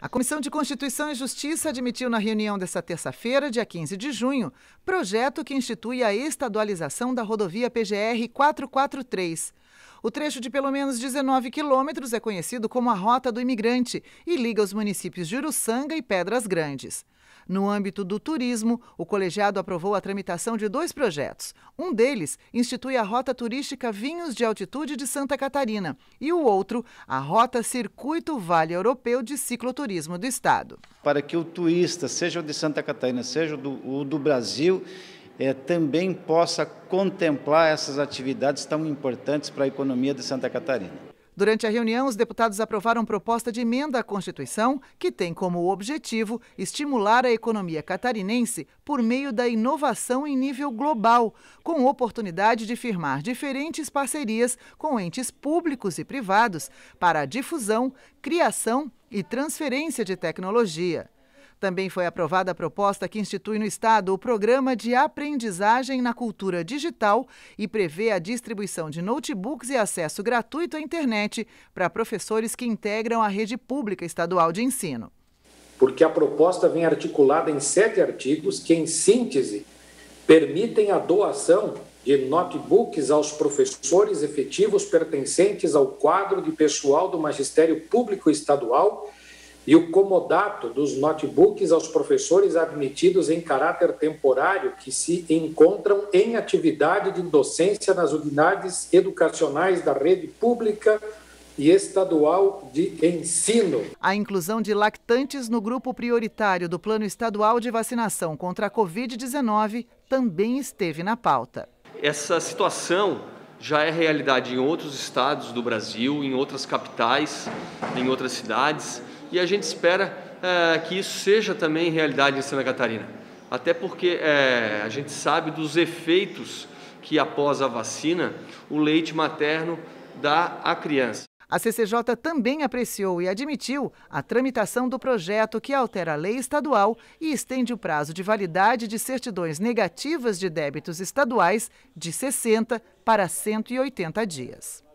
A Comissão de Constituição e Justiça admitiu na reunião desta terça-feira, dia 15 de junho, projeto que institui a estadualização da rodovia PGR 443. O trecho de pelo menos 19 quilômetros é conhecido como a Rota do Imigrante e liga os municípios de Uruçanga e Pedras Grandes. No âmbito do turismo, o colegiado aprovou a tramitação de dois projetos. Um deles institui a rota turística Vinhos de Altitude de Santa Catarina e o outro, a rota Circuito Vale Europeu de Cicloturismo do Estado. Para que o turista, seja o de Santa Catarina, seja o do, o do Brasil, é, também possa contemplar essas atividades tão importantes para a economia de Santa Catarina. Durante a reunião, os deputados aprovaram proposta de emenda à Constituição que tem como objetivo estimular a economia catarinense por meio da inovação em nível global, com oportunidade de firmar diferentes parcerias com entes públicos e privados para a difusão, criação e transferência de tecnologia. Também foi aprovada a proposta que institui no Estado o Programa de Aprendizagem na Cultura Digital e prevê a distribuição de notebooks e acesso gratuito à internet para professores que integram a rede pública estadual de ensino. Porque a proposta vem articulada em sete artigos que, em síntese, permitem a doação de notebooks aos professores efetivos pertencentes ao quadro de pessoal do Magistério Público Estadual e o comodato dos notebooks aos professores admitidos em caráter temporário que se encontram em atividade de docência nas unidades educacionais da rede pública e estadual de ensino. A inclusão de lactantes no grupo prioritário do Plano Estadual de Vacinação contra a Covid-19 também esteve na pauta. Essa situação já é realidade em outros estados do Brasil, em outras capitais, em outras cidades e a gente espera é, que isso seja também realidade em Santa Catarina. Até porque é, a gente sabe dos efeitos que após a vacina o leite materno dá à criança. A CCJ também apreciou e admitiu a tramitação do projeto que altera a lei estadual e estende o prazo de validade de certidões negativas de débitos estaduais de 60 para 180 dias.